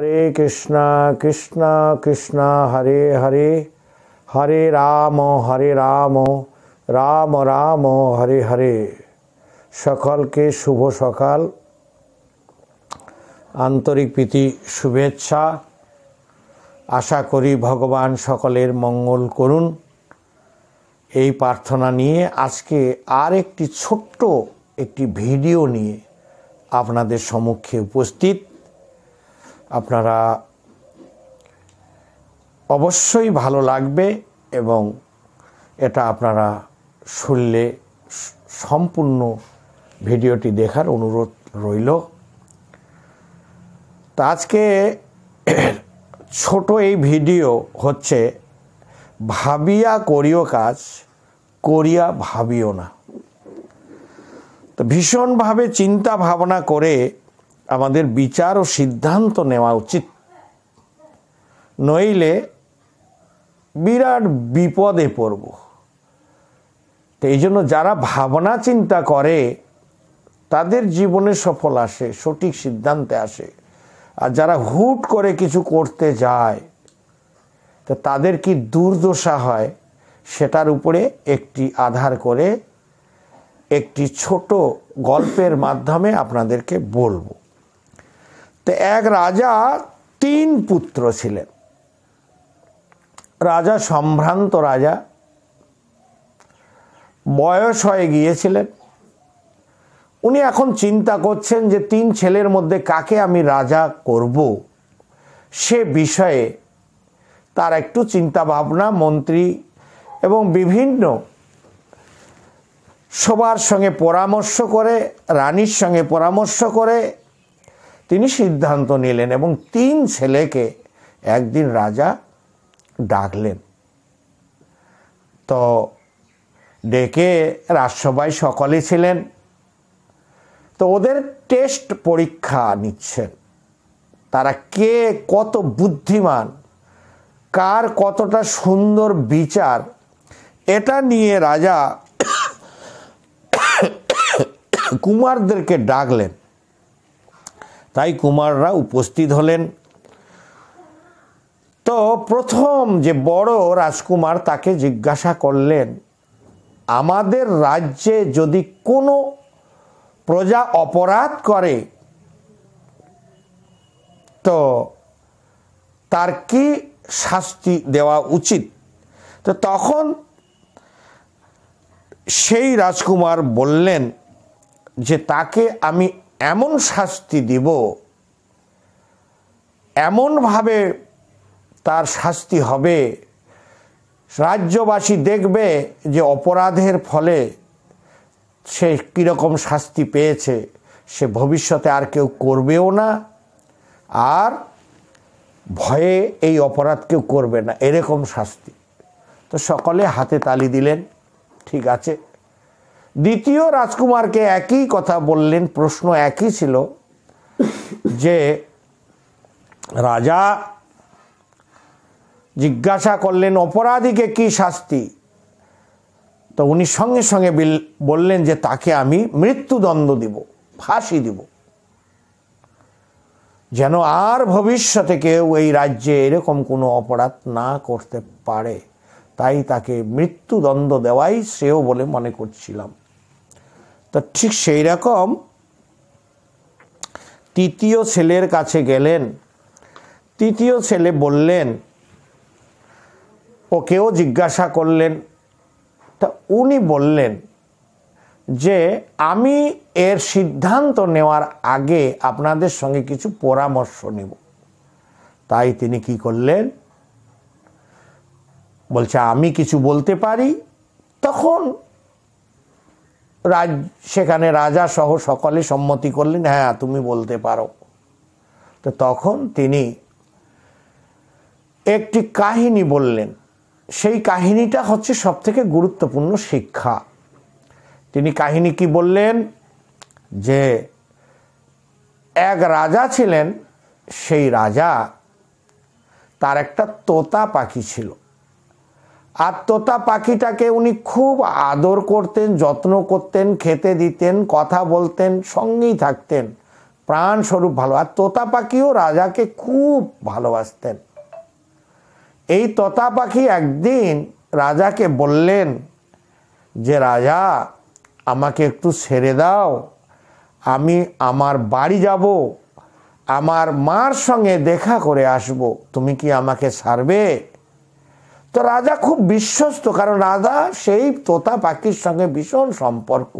হরে কৃষ্ণ কৃষ্ণ কৃষ্ণ হরে হরে হরে রাম হরে রাম রাম রাম হরে হরে সকলকে শুভ সকাল আন্তরিক প্রীতি শুভেচ্ছা আশা করি ভগবান সকলের মঙ্গল করুন এই প্রার্থনা নিয়ে আজকে আর একটি ছোট্ট একটি ভিডিও নিয়ে আপনাদের সম্মুখে উপস্থিত আপনারা অবশ্যই ভালো লাগবে এবং এটা আপনারা শুনলে সম্পূর্ণ ভিডিওটি দেখার অনুরোধ রইল তো আজকে ছোট এই ভিডিও হচ্ছে ভাবিয়া করিও কাজ করিয়া ভাবিও না তো ভীষণভাবে চিন্তা ভাবনা করে আমাদের বিচার ও সিদ্ধান্ত নেওয়া উচিত নইলে বিরাট বিপদে পড়ব তো এই জন্য যারা ভাবনা চিন্তা করে তাদের জীবনে সফল আসে সঠিক সিদ্ধান্তে আসে আর যারা হুট করে কিছু করতে যায় তো তাদের কি দুর্দশা হয় সেটার উপরে একটি আধার করে একটি ছোট গল্পের মাধ্যমে আপনাদেরকে বলবো তো এক রাজা তিন পুত্র ছিলেন রাজা সম্ভ্রান্ত রাজা বয়স হয়ে গিয়েছিলেন উনি এখন চিন্তা করছেন যে তিন ছেলের মধ্যে কাকে আমি রাজা করব সে বিষয়ে তার একটু চিন্তা ভাবনা মন্ত্রী এবং বিভিন্ন সবার সঙ্গে পরামর্শ করে রানীর সঙ্গে পরামর্শ করে তিনি সিদ্ধান্ত নিলেন এবং তিন ছেলেকে একদিন রাজা ডাকলেন তো ডেকে রাজসভায় সকলে ছিলেন তো ওদের টেস্ট পরীক্ষা নিচ্ছেন তারা কে কত বুদ্ধিমান কার কতটা সুন্দর বিচার এটা নিয়ে রাজা কুমারদেরকে ডাকলেন তাই কুমাররা উপস্থিত হলেন তো প্রথম যে বড় রাজকুমার তাকে জিজ্ঞাসা করলেন আমাদের রাজ্যে যদি কোনো প্রজা অপরাধ করে তো তার কি শাস্তি দেওয়া উচিত তো তখন সেই রাজকুমার বললেন যে তাকে আমি এমন শাস্তি দিব এমনভাবে তার শাস্তি হবে রাজ্যবাসী দেখবে যে অপরাধের ফলে সে কীরকম শাস্তি পেয়েছে সে ভবিষ্যতে আর কেউ করবেও না আর ভয়ে এই অপরাধ কেউ করবে না এরকম শাস্তি তো সকলে হাতে তালি দিলেন ঠিক আছে দ্বিতীয় রাজকুমারকে একই কথা বললেন প্রশ্ন একই ছিল যে রাজা জিজ্ঞাসা করলেন অপরাধীকে কি শাস্তি তো উনি সঙ্গে সঙ্গে বললেন যে তাকে আমি মৃত্যুদণ্ড দিব ফাঁসি দিব যেন আর ভবিষ্যতে কেউ এই রাজ্যে এরকম কোনো অপরাধ না করতে পারে তাই তাকে মৃত্যুদণ্ড দেওয়াই শ্রেয় বলে মনে করছিলাম তা ঠিক সেই রকম তৃতীয় ছেলের কাছে গেলেন তৃতীয় ছেলে বললেন ওকেও জিজ্ঞাসা করলেন তা উনি বললেন যে আমি এর সিদ্ধান্ত নেওয়ার আগে আপনাদের সঙ্গে কিছু পরামর্শ নিব তাই তিনি কি করলেন বলছে আমি কিছু বলতে পারি তখন রাজ সেখানে রাজা সহ সকলে সম্মতি করলেন হ্যাঁ তুমি বলতে পারো তো তখন তিনি একটি কাহিনী বললেন সেই কাহিনীটা হচ্ছে সবথেকে গুরুত্বপূর্ণ শিক্ষা তিনি কাহিনী কি বললেন যে এক রাজা ছিলেন সেই রাজা তার একটা তোতা পাখি ছিল আর তোতা পাখিটাকে উনি খুব আদর করতেন যত্ন করতেন খেতে দিতেন কথা বলতেন সঙ্গেই থাকতেন প্রাণস্বরূপ ভালো আর তোতা পাখিও রাজাকে খুব ভালোবাসতেন এই তোতা পাখি একদিন রাজাকে বললেন যে রাজা আমাকে একটু ছেড়ে দাও আমি আমার বাড়ি যাব আমার মার সঙ্গে দেখা করে আসব তুমি কি আমাকে সারবে তো রাজা খুব বিশ্বস্ত কারণ রাজা সেই তোতা পাখির সঙ্গে ভীষণ সম্পর্ক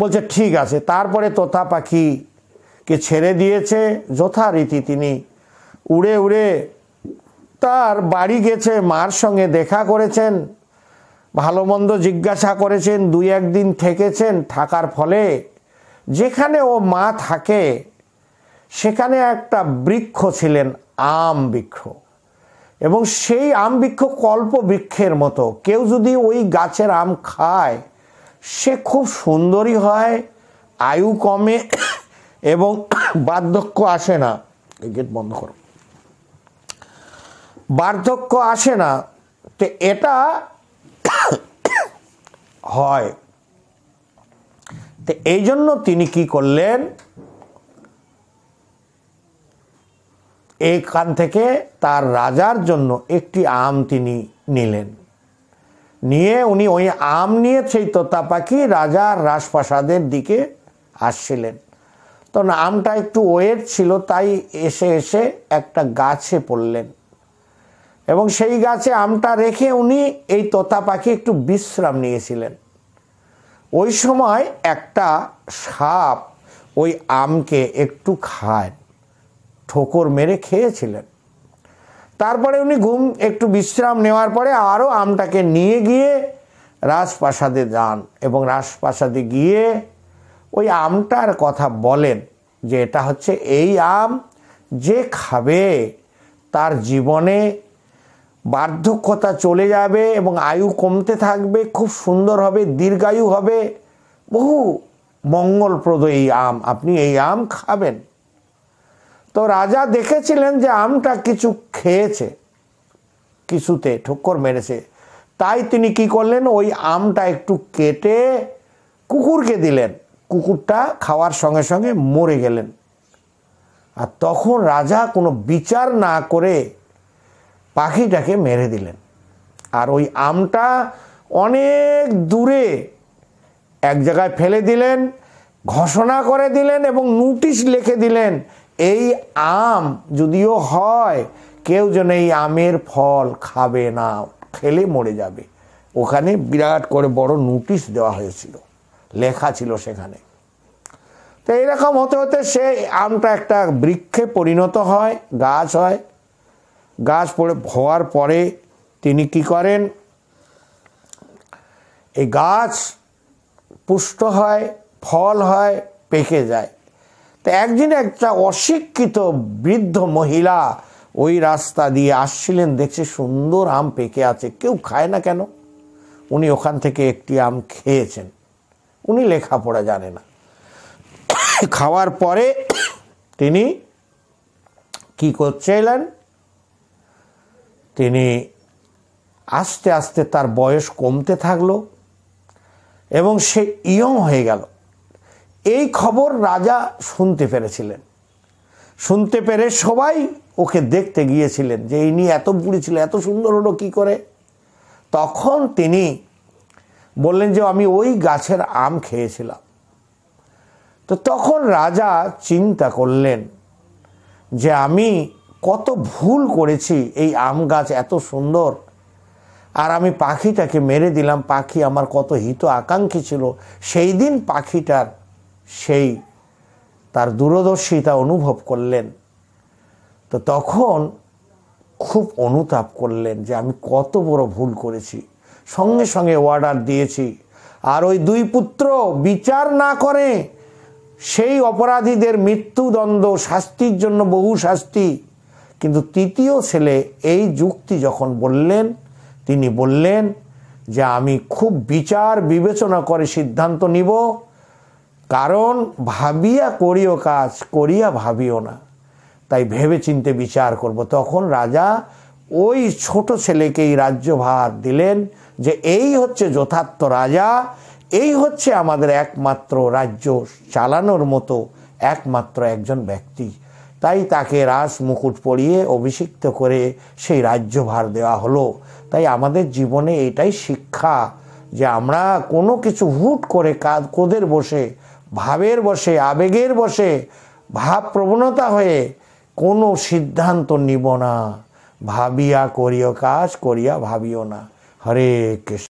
বলছে ঠিক আছে তারপরে তোতা পাখিকে ছেড়ে দিয়েছে যথারীতি তিনি উড়ে উড়ে তার বাড়ি গেছে মার সঙ্গে দেখা করেছেন ভালো মন্দ জিজ্ঞাসা করেছেন দুই একদিন থেকেছেন থাকার ফলে যেখানে ও মা থাকে সেখানে একটা বৃক্ষ ছিলেন আম বৃক্ষ এবং সেই আম বৃক্ষ কল্প বৃক্ষের মতো কেউ যদি ওই গাছের আম খায় সে খুব সুন্দরী হয় আয়ু কমে এবং বার্ধক্য আসে না গেট বন্ধ করো বার্ধক্য আসে না তো এটা হয় তো এই জন্য তিনি কি করলেন এইখান থেকে তার রাজার জন্য একটি আম তিনি নিলেন নিয়ে উনি ওই আম নিয়ে সেই তোতা পাখি রাজার রাজপ্রাসাদের দিকে আসছিলেন তো আমটা একটু ওয়েট ছিল তাই এসে এসে একটা গাছে পড়লেন এবং সেই গাছে আমটা রেখে উনি এই তোতা পাখি একটু বিশ্রাম নিয়েছিলেন ওই সময় একটা সাপ ওই আমকে একটু খায় ঠোকর মেরে খেয়েছিলেন তারপরে উনি ঘুম একটু বিশ্রাম নেওয়ার পরে আরও আমটাকে নিয়ে গিয়ে রাজপ্রাসাদে যান এবং রাজপ্রাসাদে গিয়ে ওই আমটার কথা বলেন যে এটা হচ্ছে এই আম যে খাবে তার জীবনে বার্ধক্যতা চলে যাবে এবং আয়ু কমতে থাকবে খুব সুন্দর হবে দীর্ঘায়ু হবে বহু মঙ্গলপ্রদ এই আম আপনি এই আম খাবেন তো রাজা দেখেছিলেন যে আমটা কিছু খেয়েছে কিছুতে ঠক্কর মেরেছে তাই তিনি কি করলেন ওই আমটা একটু কেটে কুকুরকে দিলেন কুকুরটা খাওয়ার সঙ্গে সঙ্গে মরে গেলেন আর তখন রাজা কোনো বিচার না করে পাখিটাকে মেরে দিলেন আর ওই আমটা অনেক দূরে এক জায়গায় ফেলে দিলেন ঘোষণা করে দিলেন এবং নোটিশ লিখে দিলেন এই আম যদিও হয় কেউ যেন এই আমের ফল খাবে না খেলে মরে যাবে ওখানে বিরাট করে বড় নোটিশ দেওয়া হয়েছিল লেখা ছিল সেখানে তো এরকম হতে হতে সে আমটা একটা বৃক্ষে পরিণত হয় গাছ হয় গাছ পড়ে হওয়ার পরে তিনি কি করেন এই গাছ পুষ্ট হয় ফল হয় পেকে যায় তো একদিন একটা অশিক্ষিত বৃদ্ধ মহিলা ওই রাস্তা দিয়ে আসছিলেন দেখছে সুন্দর আম পেকে আছে কেউ খায় না কেন উনি ওখান থেকে একটি আম খেয়েছেন উনি লেখাপড়া জানে না খাওয়ার পরে তিনি কি করছিলেন তিনি আস্তে আস্তে তার বয়স কমতে থাকলো এবং সে ইয়ং হয়ে গেল এই খবর রাজা শুনতে পেরেছিলেন শুনতে পেরে সবাই ওকে দেখতে গিয়েছিলেন যে ইনি এত বুড়ি ছিল এত সুন্দর হলো কী করে তখন তিনি বললেন যে আমি ওই গাছের আম খেয়েছিলাম তো তখন রাজা চিন্তা করলেন যে আমি কত ভুল করেছি এই আম গাছ এত সুন্দর আর আমি পাখিটাকে মেরে দিলাম পাখি আমার কত হিত আকাঙ্ক্ষী ছিল সেই দিন পাখিটার সেই তার দূরদর্শিতা অনুভব করলেন তো তখন খুব অনুতাপ করলেন যে আমি কত বড় ভুল করেছি সঙ্গে সঙ্গে অর্ডার দিয়েছি আর ওই দুই পুত্র বিচার না করে সেই অপরাধীদের মৃত্যুদণ্ড শাস্তির জন্য বহু শাস্তি কিন্তু তৃতীয় ছেলে এই যুক্তি যখন বললেন তিনি বললেন যে আমি খুব বিচার বিবেচনা করে সিদ্ধান্ত নিব কারণ ভাবিয়া করিও কাজ করিয়া ভাবিও না তাই ভেবে চিনতে বিচার করব তখন রাজা ওই ছোট ছেলেকেই রাজ্যভার দিলেন যে এই হচ্ছে যথার্থ রাজা এই হচ্ছে আমাদের একমাত্র রাজ্য চালানোর মতো একমাত্র একজন ব্যক্তি তাই তাকে রাস মুকুট পরিয়ে অভিষিক্ত করে সেই রাজ্যভার দেওয়া হলো তাই আমাদের জীবনে এটাই শিক্ষা যে আমরা কোনো কিছু হুট করে কাদ কোদের বসে ভাবের বসে আবেগের বসে ভাব প্রবণতা হয়ে কোনো সিদ্ধান্ত নিব না ভাবিয়া করিও কাজ করিয়া ভাবিও না হরে কৃষ্ণ